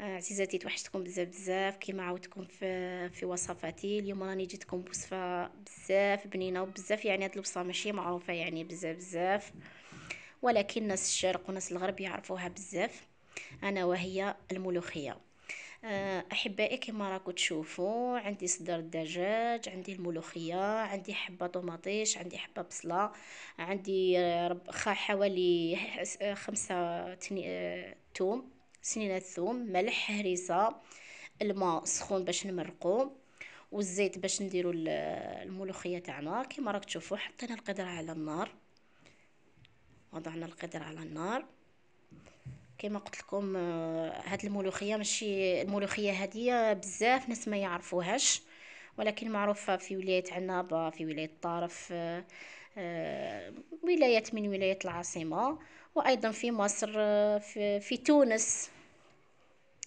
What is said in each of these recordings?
عزيزاتي آه، توحشتكم بزاف بزاف كيما عاودتكم في في وصفاتي اليوم راني جيتكم بوصفه بزاف بنينه وبزاف يعني هاد الوصفه ماشي معروفه يعني بزاف بزاف ولكن ناس الشرق وناس الغرب يعرفوها بزاف انا وهي الملوخيه آه، احبائي كما راكم تشوفوا عندي صدر الدجاج عندي الملوخيه عندي حبه طوماطيش عندي حبه بصله عندي حوالي خمسة آه، توم سنينة الثوم ملح هريسة الماء سخون باش نمرقو والزيت باش نديرو الملوخيه تاعنا كيما راك تشوفوا حطينا القدره على النار وضعنا القدره على النار كما قلت لكم آه، هاد الملوخيه ماشي الملوخيه هاديه بزاف ناس ما يعرفوهاش ولكن معروفة في ولاية عنابة في ولاية طارف آه، آه، ولاية من ولايات العاصمة وأيضا في مصر آه، في تونس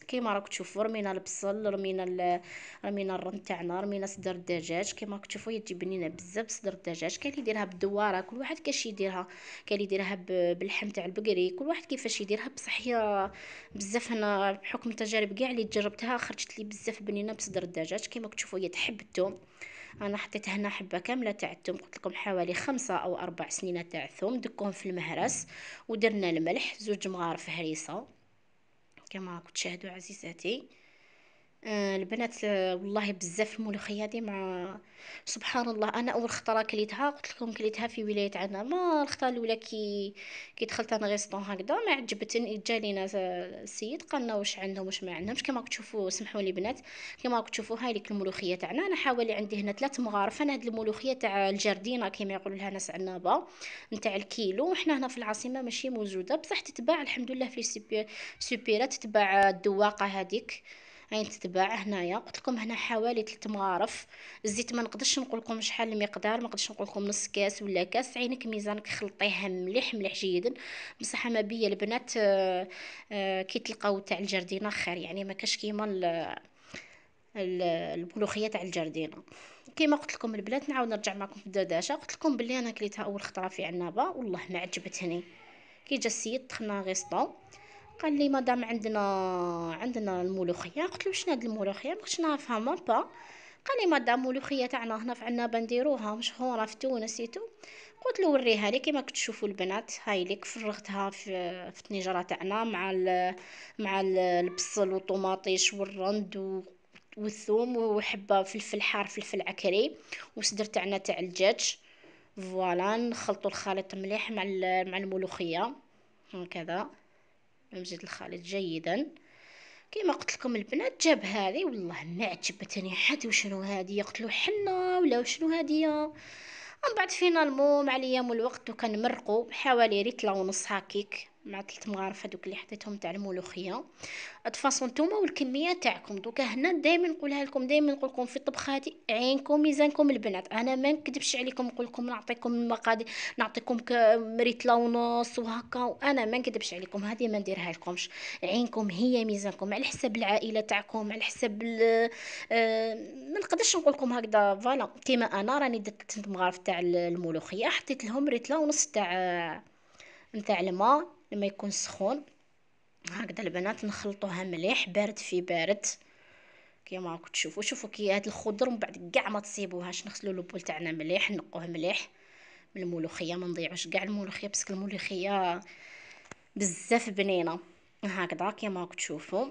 كيما راكم تشوفوا رمينا البصل رمينا رمينا الرن تاعنا رمينا صدر الدجاج كيما راكم تشوفوا تجي بنينه بزاف صدر الدجاج كاين اللي يديرها بالدواره كل واحد كاش يديرها كاين اللي يديرها باللحم تاع البقري كل واحد كيفاش يديرها بصح هي بزاف انا بحكم التجارب كاع اللي جربتها خرجت لي بزاف بنينه بصدر الدجاج كيما راكم تشوفوا هي تحب الثوم انا حطيت هنا حبه كامله تاع الثوم قلت لكم حوالي خمسة او اربع سنين تاع الثوم دكهم في المهرس ودرنا الملح زوج مغارف هريسه كما كنت تشاهدوا عزيزاتي آه، البنات آه، والله بزاف الملوخيه هذه مع سبحان الله انا اول خطره كليتها قلت لكم كليتها في ولايه عنا ما الخطره الاولى كي كي دخلت انا ريستون هكذا ما عجبتني جا لينا آه، السيد قالنا واش عندهم واش ما عندهمش كما راكم تشوفوا سمحوا لي بنات كما راكم تشوفوا هاي ديك الملوخيه تاعنا انا حوالي عندي هنا ثلاث مغارف انا هاد الملوخيه تاع الجردينه كما يقولوا لها ناس عنابه نتاع الكيلو وحنا هنا في العاصمه ماشي موجوده بصح تتباع الحمد لله في سوبيرات تتباع الدواقه هذيك راهي تتباع هنايا قلت لكم هنا حوالي 3 مغارف الزيت ما نقدرش نقول لكم شحال المقدار ما نقدرش نقول لكم نص كاس ولا كاس عينك ميزانك خلطيها مليح مليح جيدا بصح ما بيا البنات آه آه كي تلقاو تاع الجردينه خير يعني ما كاش كيما البلوخيه تاع الجردينه كيما قلت لكم البنات نعاود نرجع معكم في الدردشه قلت لكم بلي انا كليتها اول خطره في عنابه والله ما عجبتني كي جا السيد دخلنا غيسطون قال لي مدام عندنا عندنا الملوخيه قلت له شنو هاد الملوخيه ما كنتش نعرفها مون با قال لي مدام ملوخيه تاعنا هنا في عنابه نديروها مشهوره في تونس ايتو قلت له وريها لي كيما كتشوفوا البنات هاي ليك فرغتها في في الطنجره تاعنا مع الـ مع الـ البصل والطوماطيش والرند و والثوم وحبه فلفل حار فلفل عكري وصدر تاعنا تاع الدجاج فوالا نخلطوا الخليط مليح مع مع الملوخيه هكذا المزيد الخالد جيدا كيما قلت لكم البنات جاب هذه والله نعت جبتني حد وشنو هذه يقتلوا حنا ولا وشنو هذه من بعد المو مع الايام والوقت وكنمرقوا حوالي ريتلا ونص هكيك مع تلت مغارف هذوك اللي حطيتهم تاع الملوخيه اتفاصون نتوما والكميه تاعكم دوكا هنا دائما نقولها لكم دائما نقول لكم في طبخاتي عينكم ميزانكم البنات انا ما نكذبش عليكم نقول لكم نعطيكم المقادير نعطيكم مريتلا ونص وهكا وانا ما نكذبش عليكم هذه ما نديرها لكمش عينكم هي ميزانكم على حسب العائله تاعكم على حسب آه، ما نقدرش نقول لكم هكذا فوالا كيما انا راني درت تلت مغارف تاع الملوخيه حطيت لهم ريتلا ونص تاع نتاع الماء لما يكون سخون هكذا البنات نخلطوها مليح بارد في بارد كيما راكم تشوفوا شوفوا كي هاد الخضر ومن بعد كاع ما تصيبوهاش نغسلوا البول تاعنا مليح نقوه مليح من الملوخيه ما نضيعوش كاع الملوخيه بس الملوخيه بزاف بنينه هكذا كيما راكم تشوفوا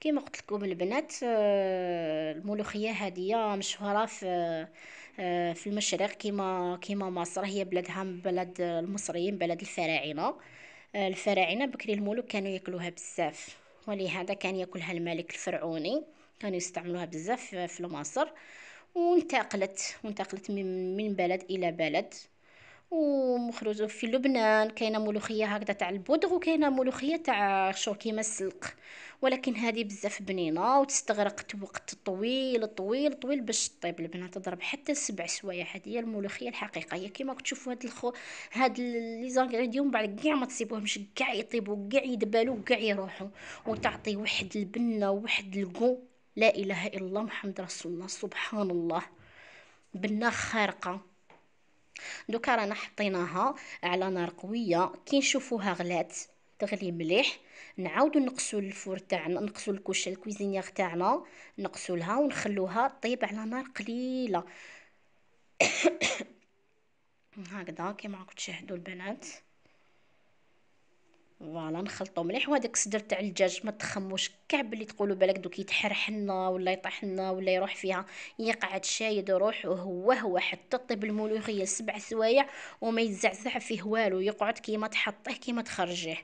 كيما قلت لكم البنات آه، الملوخيه هاديه مشهوره في آه، في المشرق كيما كيما مصر هي بلادها بلد المصريين بلد الفراعنه الفراعنة بكري الملوك كانوا ياكلوها بزاف ولهذا كان ياكلها الملك الفرعوني كانوا يستعملوها بزاف في مصر وانتقلت وانتقلت من بلد الى بلد ومخروج في لبنان كاينه ملوخيه هكذا تاع البودغ وكاينه ملوخيه تاع شوركي مسلق ولكن هذه بزاف بنينه وتستغرق وقت طويل طويل طويل باش طيب البنات تضرب حتى سبع سوايع هذه هي الملوخيه الحقيقيه كما تشوفوا هاد الخو هاد لي زانغريديون بعد كاع ما تصيبوهمش كاع يطيبوا كاع يدبلوا كاع يروحوا وتعطي واحد البنه وواحد الكو لا اله الا الله محمد رسول الله سبحان الله بنه خارقه دوكا رانا حطيناها على نار قويه كي نشوفوها غلات تغلي مليح نعاودو نقصو الفور تاعنا نقصو الكوش الكويزينيغ تاعنا نقصو لها ونخلوها طيب على نار قليله هكذا كيما راكم تشاهدوا البنات فوالا نخلطو مليح وهداك الصدر تاع الدجاج ما تخموش كاع بلي تقولوا بالك دوك يتحرح لنا ولا يطيح لنا ولا يروح فيها يقعد شايد روحو هو هو حتى طيب الملوخيه سبع سوايع وما يتزعزع فيه والو يقعد كيما تحطيه كيما تخرجيه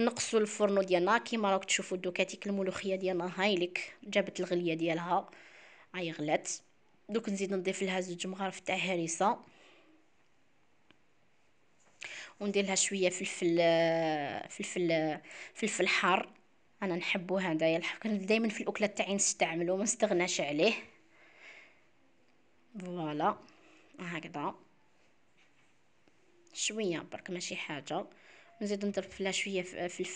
نقصوا الفرن ديالنا كيما راك تشوفوا دوكاتيك الملوخيه ديالنا هايلك جابت الغليه ديالها هاي غلات دوك نزيد نضيف لها زوج مغارف تاع هريسه وندير لها شويه فلفل فلفل فلفل حار انا نحبو هذايا الحب دائما في الاكلات تاعي نستعملو ما نستغناش عليه فوالا هكذا شويه برك ماشي حاجه نزيد نضرب فيها شويه فلفل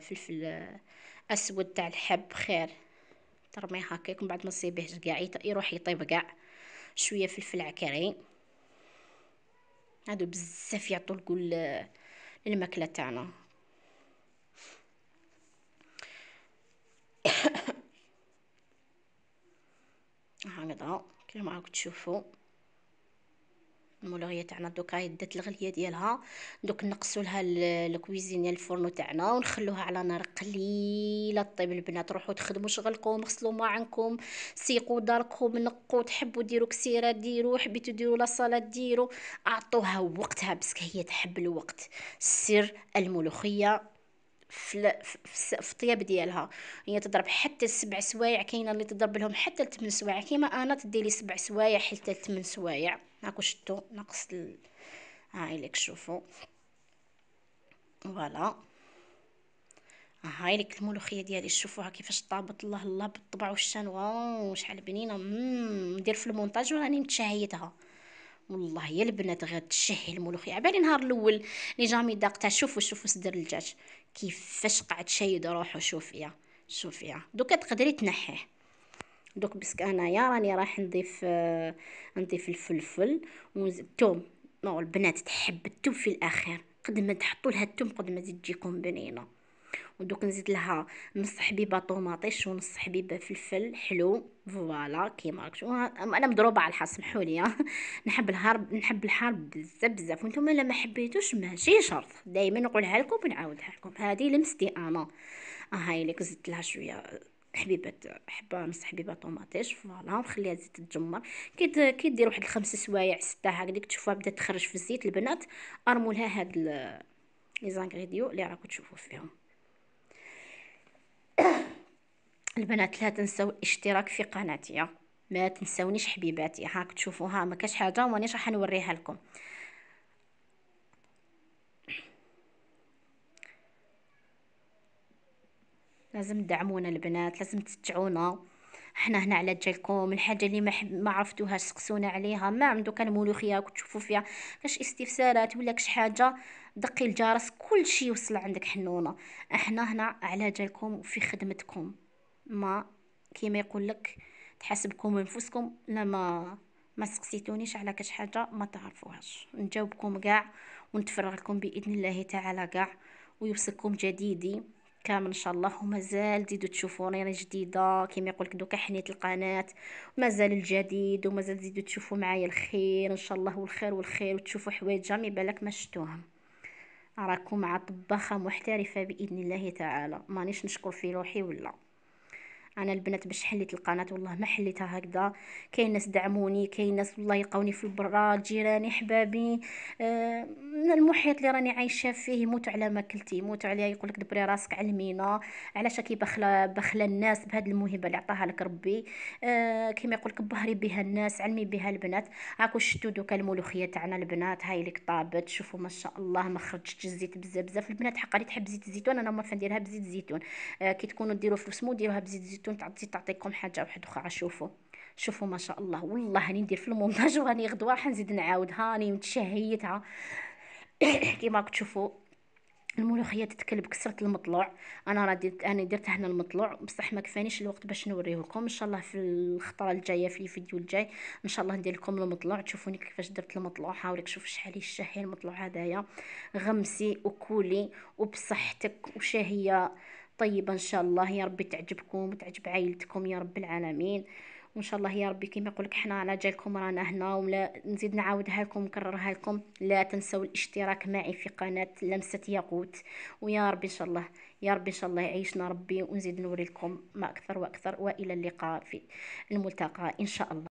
فلفل اسود تاع الحب خير ترميه هكاك من بعد ما تصيبيه كاع يروح يطيب كاع شويه فلفل عكري هادو بزاف يعطو لكل الماكله تاعنا هكذا كيما راكم تشوفوا المولوريه تاعنا دوكا دات الغليه ديالها دوك نقصوا لها الكويزين ديال الفرن تاعنا ونخلوها على نار قليله طيب البنات روحوا تخدموا شغلكم غسلوا مواعنكم سيقوا داركم نقوا تحبوا ديروا كسيره ديروا حبيتوا ديروا لاصاله ديروا اعطوها وقتها باسكو هي تحب الوقت سر الملوخيه في الطياب ديالها هي تضرب حتى السبع سوايع كاينه اللي تضرب لهم حتى الثمان سوايع كيما انا تدي لي سبع سوايع حتى الثمان سوايع هاكو شتو ناقص ال... هاي لك شوفوا فوالا هاي لك الملوخيه ديالي شوفوها كيفاش طابت الله الله بالطبع والشنوه شحال بنينه ندير في المونتاج وراني متشهيتها والله يا البنات غتشهي الملوخيه يعني بالي نهار الاول لي جامي تاع شوفوا شوفوا صدر الدجاج كيفاش قعد شايد روحو شوفيا شوفيا دوكا تقدري تنحيه دوك بسك انايا راني راح نضيف آه نضيف الفلفل والثوم البنات تحب الثوم في الاخير قد ما تحطوا لها الثوم قد ما تجيكم بنينه ودوك نزيد لها نص حبيبه طوماطيش ونص حبيبه فلفل حلو فوالا كيما راكم انا مضروبه على الحال سمحوا لي نحب الحرب نحب الحرب بزاف بزاف وانتم الا ما حبيتوش ماشي شرط دائما نقولها لكم ونعاودها لكم هذه لمستي انا هاي لك زدت لها شويه حبيبه حبه نص حبيبه طوماطيش فوالا ونخليها تزيد تجمر كي كي دير واحد الخمس سوايع سته هكذاك تشوفها بدات تخرج في الزيت البنات ارموا لها هاد لي زانغريديو اللي راكم تشوفوا فيهم البنات لا تنسوا الاشتراك في قناتي ما تنسونيش حبيباتي هاك تشوفوها ما كاش حاجه مانيش راح نوريها لكم لازم تدعمونا البنات لازم تتعونا حنا هنا على جالكم الحاجه اللي ما, عرفتوهاش سقسونا عليها ما عندو كان ملوخيه تشوفوا فيها كاش استفسارات ولا كاش حاجه دقي الجرس كل شيء يوصل عندك حنونه احنا هنا على جالكم وفي خدمتكم ما كيما يقول لك تحاسبكم انفسكم لا ما سقسيتونيش على كاش حاجه ما تعرفوهاش نجاوبكم كاع ونتفرغ لكم باذن الله تعالى كاع ويوصلكم جديدي كامل ان شاء الله ومازال تزيدوا تشوفوني انا جديده كيما يقولك دوكا حنيت القناه مازال الجديد ومازال تزيدوا تشوفوا معايا الخير ان شاء الله والخير والخير وتشوفوا حوايج جامي بالك ما شفتوهم راكم مع طباخه محترفه باذن الله تعالى مانيش نشكر في روحي ولا انا البنات باش حليت القناه والله ما حليتها هكذا كاين ناس دعموني كاين ناس والله يلقاوني في البرا جيراني حبابي آه المحيط اللي راني عايشه فيه موت على ماكلتي موت يموت عليها دبري راسك علمينا علاش كي بخلا بخلا الناس بهاد الموهبه اللي عطاها لك ربي آه كيما يقولك بهري بها الناس علمي بها البنات هاكو شتو دوك الملوخيه تاعنا البنات هاي اللي طابت شوفوا ما شاء الله ما خرجتش الزيت بزاف بزاف البنات حقا اللي تحب زيت الزيتون انا ما نديرها بزيت الزيتون آه كي تكونوا ديروا فلوس مو ديروها بزيت الزيتون حبيتو نزيد تعطيكم حاجه واحد اخرى شوفوا شوفوا ما شاء الله والله راني ندير في المونتاج وهاني غدوه راح نزيد نعاود هاني متشهيتها كيما راكم تشوفوا الملوخيه تتكلب كسرت المطلوع انا راه درت انا درت هنا المطلوع بصح ما كفانيش الوقت باش نوريه لكم ان شاء الله في الخطره الجايه في الفيديو الجاي ان شاء الله ندير لكم المطلوع تشوفوني كيفاش درت المطلوع هاوريك شوف شحال يشهي المطلوع هدايا غمسي وكولي وبصحتك وشهيه طيبة ان شاء الله يا ربي تعجبكم وتعجب عائلتكم يا رب العالمين وان شاء الله يا ربي كما لك حنا على جالكم رانا هنا ولا نزيد نعاودها لكم نكررها لكم لا تنسوا الاشتراك معي في قناه لمسه ياقوت ويا ربي ان شاء الله يا ربي ان شاء الله يعيشنا ربي ونزيد نوري لكم ما اكثر واكثر والى اللقاء في الملتقى ان شاء الله